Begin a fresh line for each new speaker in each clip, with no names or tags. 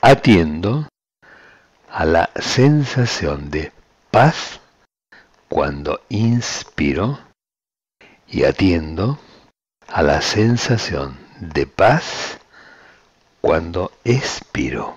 atiendo a la sensación de paz cuando inspiro y atiendo a la sensación de paz cuando
expiro.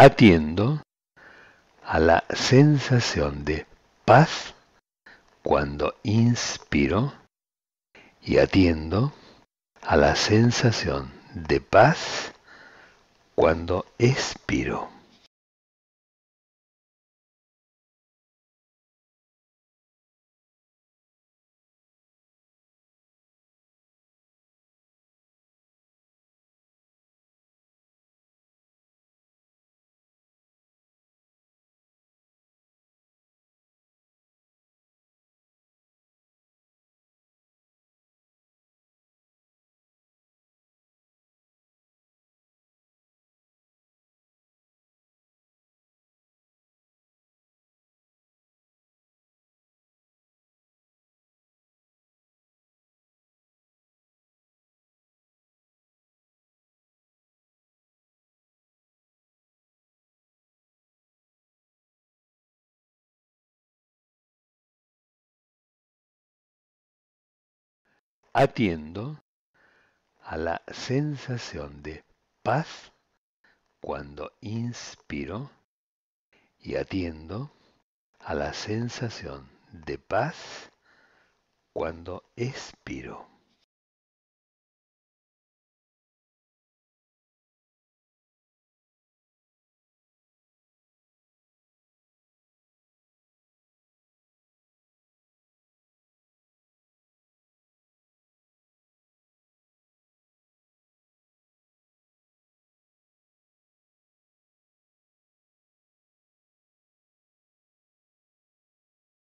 atiendo a la sensación de paz cuando inspiro y atiendo a la sensación de paz cuando expiro. atiendo a la sensación de paz cuando inspiro y atiendo a la sensación de paz cuando
expiro.